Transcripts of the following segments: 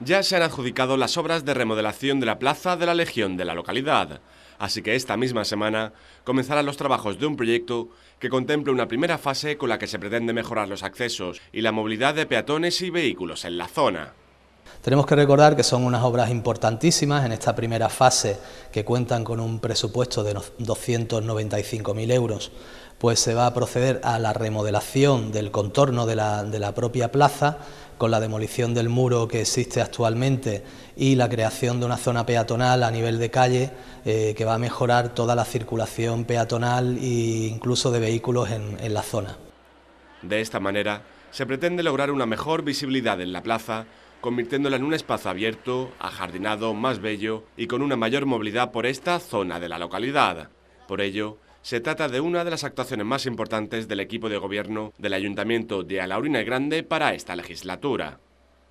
ya se han adjudicado las obras de remodelación de la Plaza de la Legión de la localidad, así que esta misma semana comenzarán los trabajos de un proyecto que contempla una primera fase con la que se pretende mejorar los accesos y la movilidad de peatones y vehículos en la zona. Tenemos que recordar que son unas obras importantísimas en esta primera fase que cuentan con un presupuesto de 295.000 euros, pues se va a proceder a la remodelación del contorno de la, de la propia plaza con la demolición del muro que existe actualmente y la creación de una zona peatonal a nivel de calle eh, que va a mejorar toda la circulación peatonal e incluso de vehículos en la zona. De esta manera, se pretende lograr una mejor visibilidad en la plaza, convirtiéndola en un espacio abierto, ajardinado, más bello y con una mayor movilidad por esta zona de la localidad. Por ello, se trata de una de las actuaciones más importantes del equipo de gobierno del Ayuntamiento de Alaurina el Grande para esta legislatura.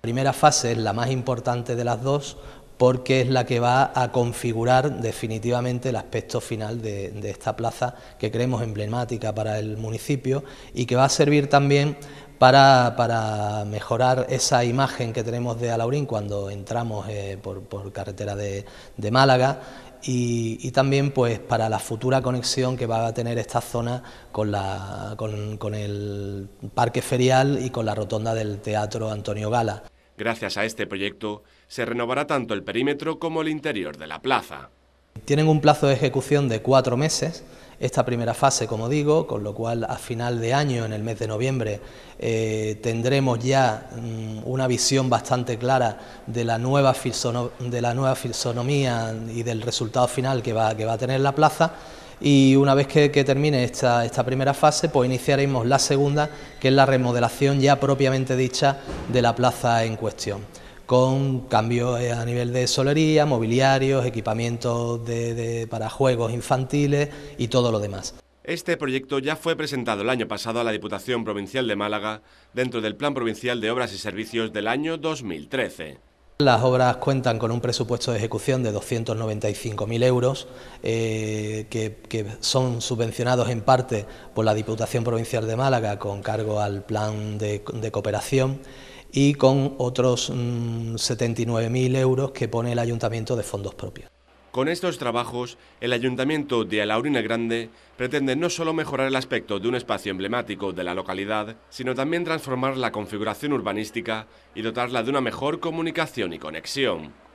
La primera fase es la más importante de las dos porque es la que va a configurar definitivamente el aspecto final de, esta plaza que creemos emblemática para el municipio y que va a servir también para, mejorar esa imagen que tenemos de Alaurín cuando entramos eh, por, carretera de, de Málaga y, también pues para la futura conexión que va a tener esta zona con el parque ferial y con la rotonda del Teatro Antonio Gala. Gracias a este proyecto se renovará tanto el perímetro como el interior de la plaza. Tienen un plazo de ejecución de cuatro meses, esta primera fase, como digo, con lo cual a final de año, en el mes de noviembre, eh, tendremos ya mm, una visión bastante clara de la nueva, de fisonomía y del resultado final que va, a tener la plaza y una vez que, termine esta, esta, primera fase, pues iniciaremos la segunda, que es la remodelación ya propiamente dicha de la plaza en cuestión con cambios eh, a nivel de solería, mobiliarios, equipamientos de, para juegos infantiles y todo lo demás. Este proyecto ya fue presentado el año pasado a la Diputación Provincial de Málaga dentro del Plan Provincial de Obras y Servicios del año 2013. Las obras cuentan con un presupuesto de ejecución de 295.000 euros, eh, que, son subvencionados en parte por la Diputación Provincial de Málaga con cargo al Plan de Cooperación y con otros 79.000 mm, euros que pone el ayuntamiento de fondos propios. Con estos trabajos, el ayuntamiento de Alaurina Grande pretende no solo mejorar el aspecto de un espacio emblemático de la localidad, sino también transformar la configuración urbanística y dotarla de una mejor comunicación y conexión.